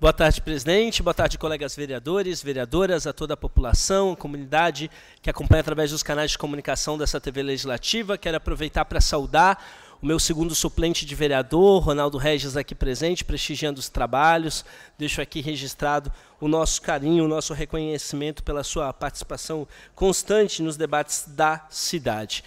Boa tarde, presidente. Boa tarde, colegas vereadores, vereadoras, a toda a população, a comunidade que acompanha através dos canais de comunicação dessa TV legislativa. Quero aproveitar para saudar o meu segundo suplente de vereador, Ronaldo Regis, aqui presente, prestigiando os trabalhos. Deixo aqui registrado o nosso carinho, o nosso reconhecimento pela sua participação constante nos debates da cidade.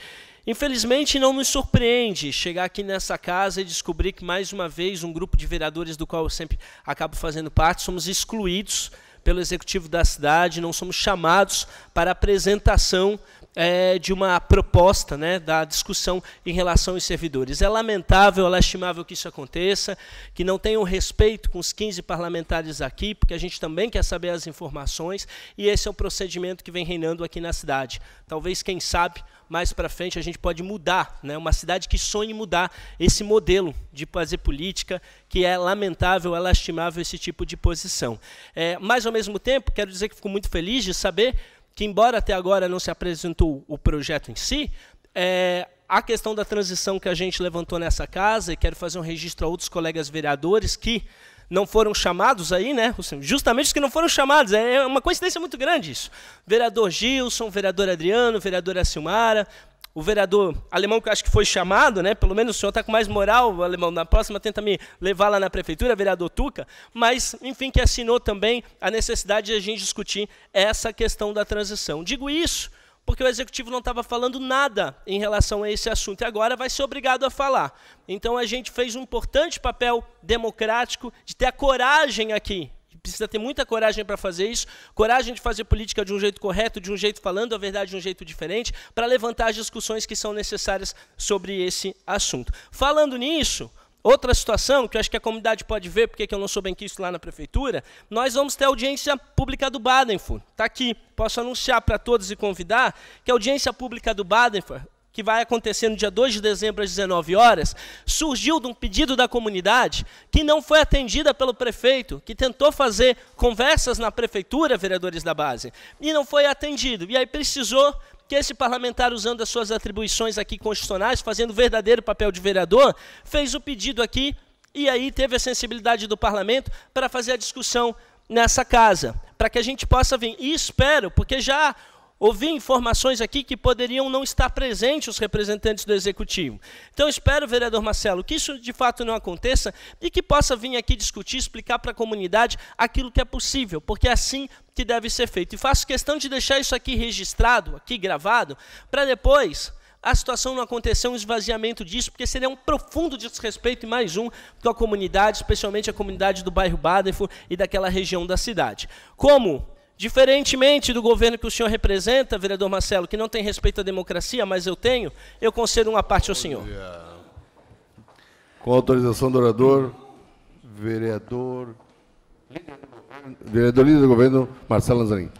Infelizmente, não nos surpreende chegar aqui nessa casa e descobrir que, mais uma vez, um grupo de vereadores do qual eu sempre acabo fazendo parte, somos excluídos pelo executivo da cidade, não somos chamados para apresentação é, de uma proposta né, da discussão em relação aos servidores. É lamentável, é lastimável que isso aconteça, que não tenham respeito com os 15 parlamentares aqui, porque a gente também quer saber as informações, e esse é o procedimento que vem reinando aqui na cidade. Talvez, quem sabe, mais para frente a gente pode mudar, né, uma cidade que sonhe mudar esse modelo de fazer política, que é lamentável, é lastimável esse tipo de posição. É, mas, ao mesmo tempo, quero dizer que fico muito feliz de saber que embora até agora não se apresentou o projeto em si, é, a questão da transição que a gente levantou nessa casa, e quero fazer um registro a outros colegas vereadores que não foram chamados aí, né? Justamente os que não foram chamados. É, é uma coincidência muito grande isso. Vereador Gilson, vereador Adriano, vereadora Silmara, o vereador alemão, que acho que foi chamado, né? Pelo menos o senhor está com mais moral, alemão. Na próxima tenta me levar lá na prefeitura, vereador Tuca. Mas, enfim, que assinou também a necessidade de a gente discutir essa questão da transição. Digo isso porque o executivo não estava falando nada em relação a esse assunto e agora vai ser obrigado a falar. Então a gente fez um importante papel democrático de ter a coragem aqui precisa ter muita coragem para fazer isso, coragem de fazer política de um jeito correto, de um jeito falando a verdade de um jeito diferente, para levantar as discussões que são necessárias sobre esse assunto. Falando nisso, Outra situação que eu acho que a comunidade pode ver, porque eu não sou bem quisto lá na prefeitura, nós vamos ter audiência pública do Badenfur. Está aqui, posso anunciar para todos e convidar que a audiência pública do Badenfur, que vai acontecer no dia 2 de dezembro às 19 horas, surgiu de um pedido da comunidade que não foi atendida pelo prefeito, que tentou fazer conversas na prefeitura, vereadores da base, e não foi atendido. E aí precisou que esse parlamentar, usando as suas atribuições aqui constitucionais, fazendo o verdadeiro papel de vereador, fez o pedido aqui e aí teve a sensibilidade do parlamento para fazer a discussão nessa casa, para que a gente possa vir. E espero, porque já ouvi informações aqui que poderiam não estar presentes os representantes do executivo. Então espero, vereador Marcelo, que isso de fato não aconteça e que possa vir aqui discutir, explicar para a comunidade aquilo que é possível, porque é assim que deve ser feito. E faço questão de deixar isso aqui registrado, aqui gravado, para depois a situação não acontecer um esvaziamento disso, porque seria um profundo desrespeito e mais um com a comunidade, especialmente a comunidade do bairro Badenfur e daquela região da cidade. Como Diferentemente do governo que o senhor representa, vereador Marcelo, que não tem respeito à democracia, mas eu tenho, eu concedo uma parte ao senhor. Com autorização do orador, vereador. Vereador líder do governo, Marcelo Lanzarin.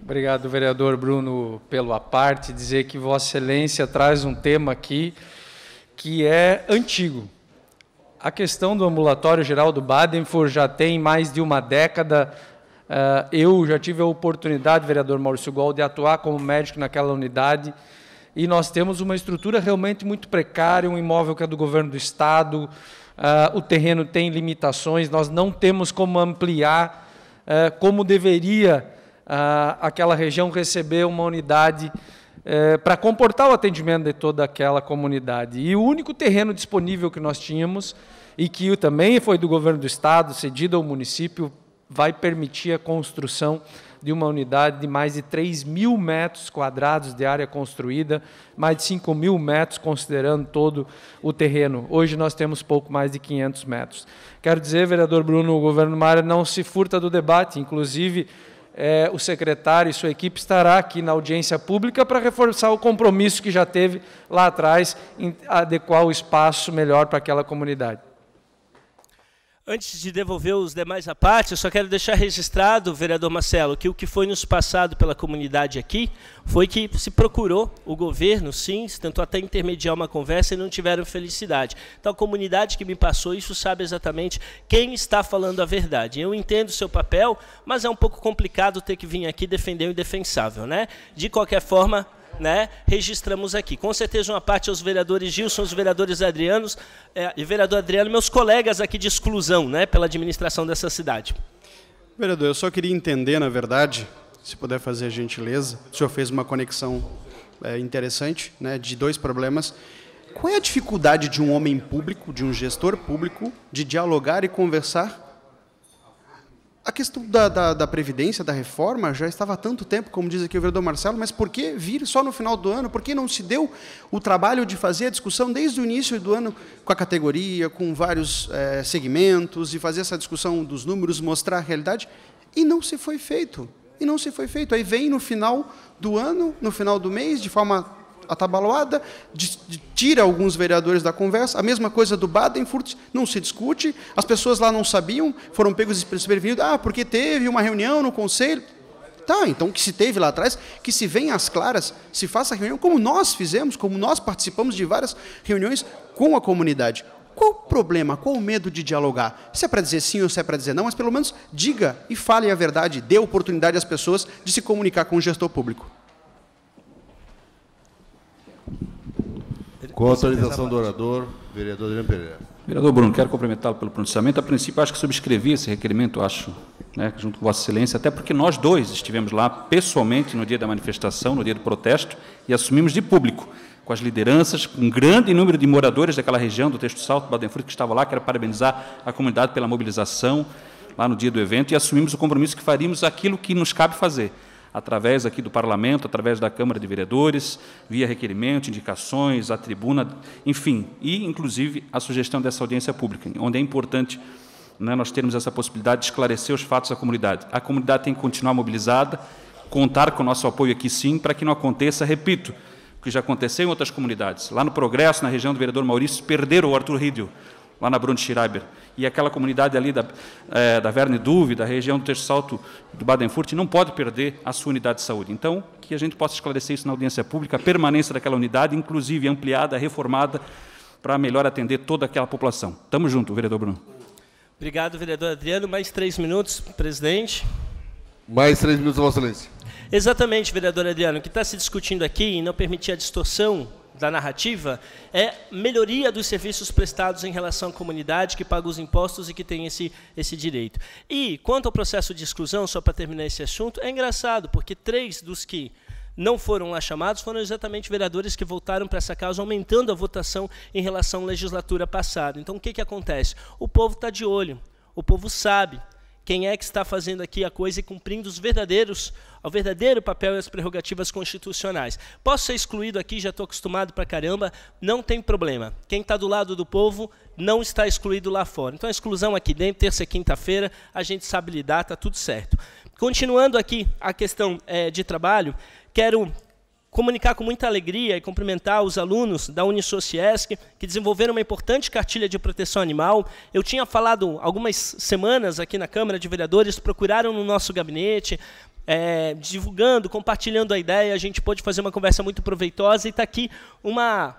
Obrigado, vereador Bruno, pelo aparte. Dizer que Vossa Excelência traz um tema aqui que é antigo. A questão do ambulatório geral do Badenfur já tem mais de uma década ah, eu já tive a oportunidade, vereador Maurício Gol, de atuar como médico naquela unidade e nós temos uma estrutura realmente muito precária, um imóvel que é do governo do estado, uh, o terreno tem limitações, nós não temos como ampliar uh, como deveria uh, aquela região receber uma unidade eh, para comportar o atendimento de toda aquela comunidade. E o único terreno disponível que nós tínhamos e que também foi do governo do estado, cedido ao município vai permitir a construção de uma unidade de mais de 3 mil metros quadrados de área construída, mais de 5 mil metros, considerando todo o terreno. Hoje nós temos pouco mais de 500 metros. Quero dizer, vereador Bruno, o governo Maia não se furta do debate, inclusive. É, o secretário e sua equipe estará aqui na audiência pública para reforçar o compromisso que já teve lá atrás em adequar o espaço melhor para aquela comunidade. Antes de devolver os demais à parte, eu só quero deixar registrado, vereador Marcelo, que o que foi nos passado pela comunidade aqui foi que se procurou o governo, sim, se tentou até intermediar uma conversa e não tiveram felicidade. Então, a comunidade que me passou isso sabe exatamente quem está falando a verdade. Eu entendo o seu papel, mas é um pouco complicado ter que vir aqui defender o indefensável, né? De qualquer forma, né, registramos aqui. Com certeza uma parte aos vereadores Gilson, aos vereadores Adrianos, é, e vereador Adriano, meus colegas aqui de exclusão, né, pela administração dessa cidade. Vereador, eu só queria entender, na verdade, se puder fazer a gentileza, o senhor fez uma conexão é, interessante, né, de dois problemas. Qual é a dificuldade de um homem público, de um gestor público, de dialogar e conversar a questão da, da, da, Previdência, da reforma, já estava há tanto tempo, como diz aqui o vereador Marcelo, mas por que vir só no final do ano? Por que não se deu o trabalho de fazer a discussão desde o início do ano com a categoria, com vários é, segmentos, e fazer essa discussão dos números, mostrar a realidade? E não se foi feito. E não se foi feito. Aí vem no final do ano, no final do mês, de forma atabalada, tira alguns vereadores da conversa. A mesma coisa do Baden-Furt, não se discute. As pessoas lá não sabiam, foram pegos desprevenidos. Ah, porque teve uma reunião no conselho. Tá, então o que se teve lá atrás, que se venha às claras, se faça a reunião, como nós fizemos, como nós participamos de várias reuniões com a comunidade. Qual o problema, qual o medo de dialogar? Se é para dizer sim ou se é para dizer não, mas pelo menos diga e fale a verdade, dê oportunidade às pessoas de se comunicar com o gestor público. Com a autorização do orador, vereador Adriano Pereira. Vereador Bruno, quero cumprimentá-lo pelo pronunciamento. A princípio, acho que subscrevi esse requerimento, acho, né, junto com Vossa Excelência, até porque nós dois estivemos lá pessoalmente no dia da manifestação, no dia do protesto, e assumimos de público com as lideranças, com um grande número de moradores daquela região do Texto Salto, Baden-Fruto, que estava lá. Quero parabenizar a comunidade pela mobilização lá no dia do evento e assumimos o compromisso que faríamos aquilo que nos cabe fazer através aqui do Parlamento, através da Câmara de Vereadores, via requerimento, indicações, a tribuna, enfim, e inclusive a sugestão dessa audiência pública, onde é importante né, nós termos essa possibilidade de esclarecer os fatos à comunidade. A comunidade tem que continuar mobilizada, contar com o nosso apoio aqui sim, para que não aconteça, repito, o que já aconteceu em outras comunidades. Lá no Progresso, na região do vereador Maurício, perderam o Arthur Rídio lá na Brunschreiber. E aquela comunidade ali da, é, da Verne Duve, da região do Terço Salto do baden não pode perder a sua unidade de saúde. Então, que a gente possa esclarecer isso na audiência pública, a permanência daquela unidade, inclusive ampliada, reformada, para melhor atender toda aquela população. Tamo junto, vereador Bruno. Obrigado, vereador Adriano. Mais três minutos, presidente. Mais três minutos, Vossa Excelência. Exatamente, vereador Adriano. O que está se discutindo aqui, e não permitir a distorção da narrativa é melhoria dos serviços prestados em relação à comunidade que paga os impostos e que tem esse, esse direito. E, quanto ao processo de exclusão, só para terminar esse assunto, é engraçado, porque três dos que não foram lá chamados foram exatamente vereadores que voltaram para essa causa, aumentando a votação em relação à legislatura passada. Então, o que, que acontece? O povo está de olho, o povo sabe quem é que está fazendo aqui a coisa e cumprindo os verdadeiros, o verdadeiro papel e as prerrogativas constitucionais. Posso ser excluído aqui, já estou acostumado para caramba, não tem problema. Quem está do lado do povo não está excluído lá fora. Então a exclusão aqui dentro, terça e quinta-feira, a gente sabe lidar, está tudo certo. Continuando aqui a questão é, de trabalho, quero comunicar com muita alegria e cumprimentar os alunos da Unisociesc, que desenvolveram uma importante cartilha de proteção animal. Eu tinha falado algumas semanas aqui na Câmara de Vereadores, procuraram no nosso gabinete, é, divulgando, compartilhando a ideia, a gente pôde fazer uma conversa muito proveitosa e está aqui uma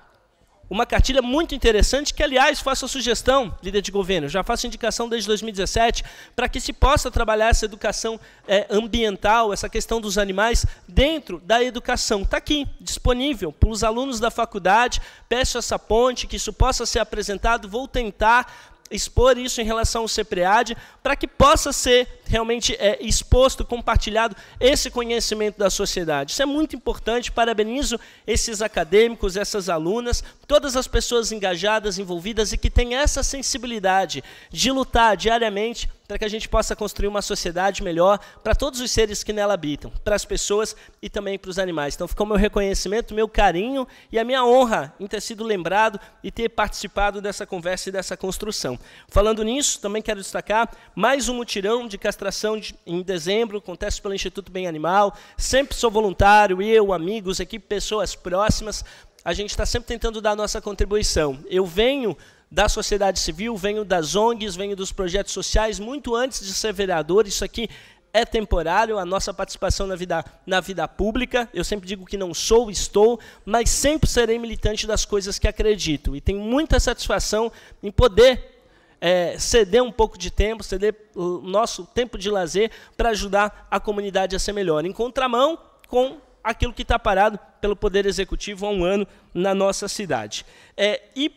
uma cartilha muito interessante que, aliás, faço a sugestão, líder de governo, já faço indicação desde 2017, para que se possa trabalhar essa educação é, ambiental, essa questão dos animais, dentro da educação. Está aqui, disponível para os alunos da faculdade. Peço essa ponte, que isso possa ser apresentado. Vou tentar expor isso em relação ao CEPREAD, para que possa ser realmente é, exposto, compartilhado esse conhecimento da sociedade. Isso é muito importante. Parabenizo esses acadêmicos, essas alunas, todas as pessoas engajadas, envolvidas e que têm essa sensibilidade de lutar diariamente para que a gente possa construir uma sociedade melhor para todos os seres que nela habitam, para as pessoas e também para os animais. Então, ficou meu reconhecimento, meu carinho e a minha honra em ter sido lembrado e ter participado dessa conversa e dessa construção. Falando nisso, também quero destacar mais um mutirão de palestração de, em dezembro, acontece pelo Instituto Bem Animal. Sempre sou voluntário, eu, amigos, aqui, pessoas próximas. A gente está sempre tentando dar a nossa contribuição. Eu venho da sociedade civil, venho das ONGs, venho dos projetos sociais, muito antes de ser vereador. Isso aqui é temporário, a nossa participação na vida, na vida pública. Eu sempre digo que não sou, estou, mas sempre serei militante das coisas que acredito. E tenho muita satisfação em poder é, ceder um pouco de tempo, ceder o nosso tempo de lazer para ajudar a comunidade a ser melhor. Em contramão com aquilo que está parado pelo Poder Executivo há um ano na nossa cidade. É, e,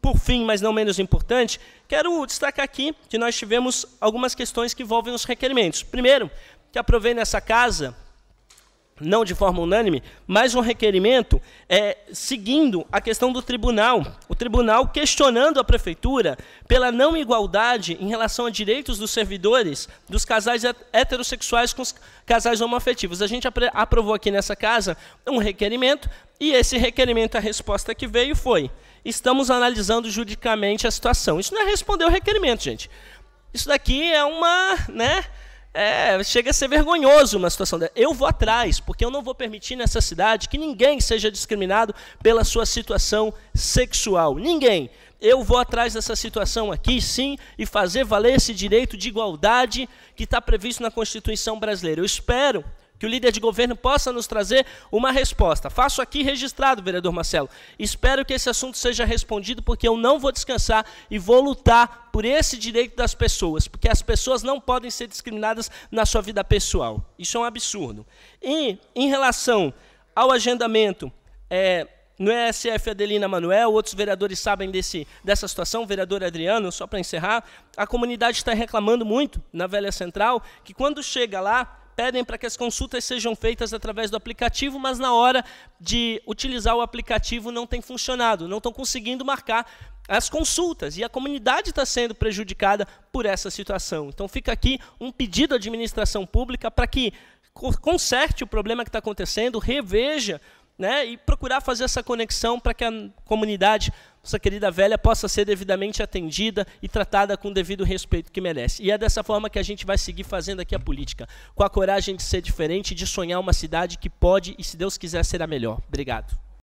por fim, mas não menos importante, quero destacar aqui que nós tivemos algumas questões que envolvem os requerimentos. Primeiro, que aprovei nessa casa não de forma unânime, mas um requerimento é, seguindo a questão do tribunal. O tribunal questionando a prefeitura pela não igualdade em relação a direitos dos servidores dos casais heterossexuais com os casais homoafetivos. A gente aprovou aqui nessa casa um requerimento e esse requerimento, a resposta que veio foi: estamos analisando juridicamente a situação. Isso não é responder o requerimento, gente. Isso daqui é uma. né? É, chega a ser vergonhoso uma situação dessa. Eu vou atrás, porque eu não vou permitir nessa cidade que ninguém seja discriminado pela sua situação sexual. Ninguém. Eu vou atrás dessa situação aqui, sim, e fazer valer esse direito de igualdade que está previsto na Constituição brasileira. Eu espero que o líder de governo possa nos trazer uma resposta. Faço aqui registrado, vereador Marcelo. Espero que esse assunto seja respondido, porque eu não vou descansar e vou lutar por esse direito das pessoas, porque as pessoas não podem ser discriminadas na sua vida pessoal. Isso é um absurdo. E em relação ao agendamento é, no ESF Adelina Manuel, outros vereadores sabem desse, dessa situação, o vereador Adriano, só para encerrar, a comunidade está reclamando muito na Velha Central que quando chega lá pedem para que as consultas sejam feitas através do aplicativo, mas na hora de utilizar o aplicativo não tem funcionado, não estão conseguindo marcar as consultas e a comunidade está sendo prejudicada por essa situação. Então fica aqui um pedido à administração pública para que conserte o problema que está acontecendo, reveja né, e procurar fazer essa conexão para que a comunidade nossa querida velha possa ser devidamente atendida e tratada com o devido respeito que merece. E é dessa forma que a gente vai seguir fazendo aqui a política, com a coragem de ser diferente, de sonhar uma cidade que pode e, se Deus quiser, será melhor. Obrigado.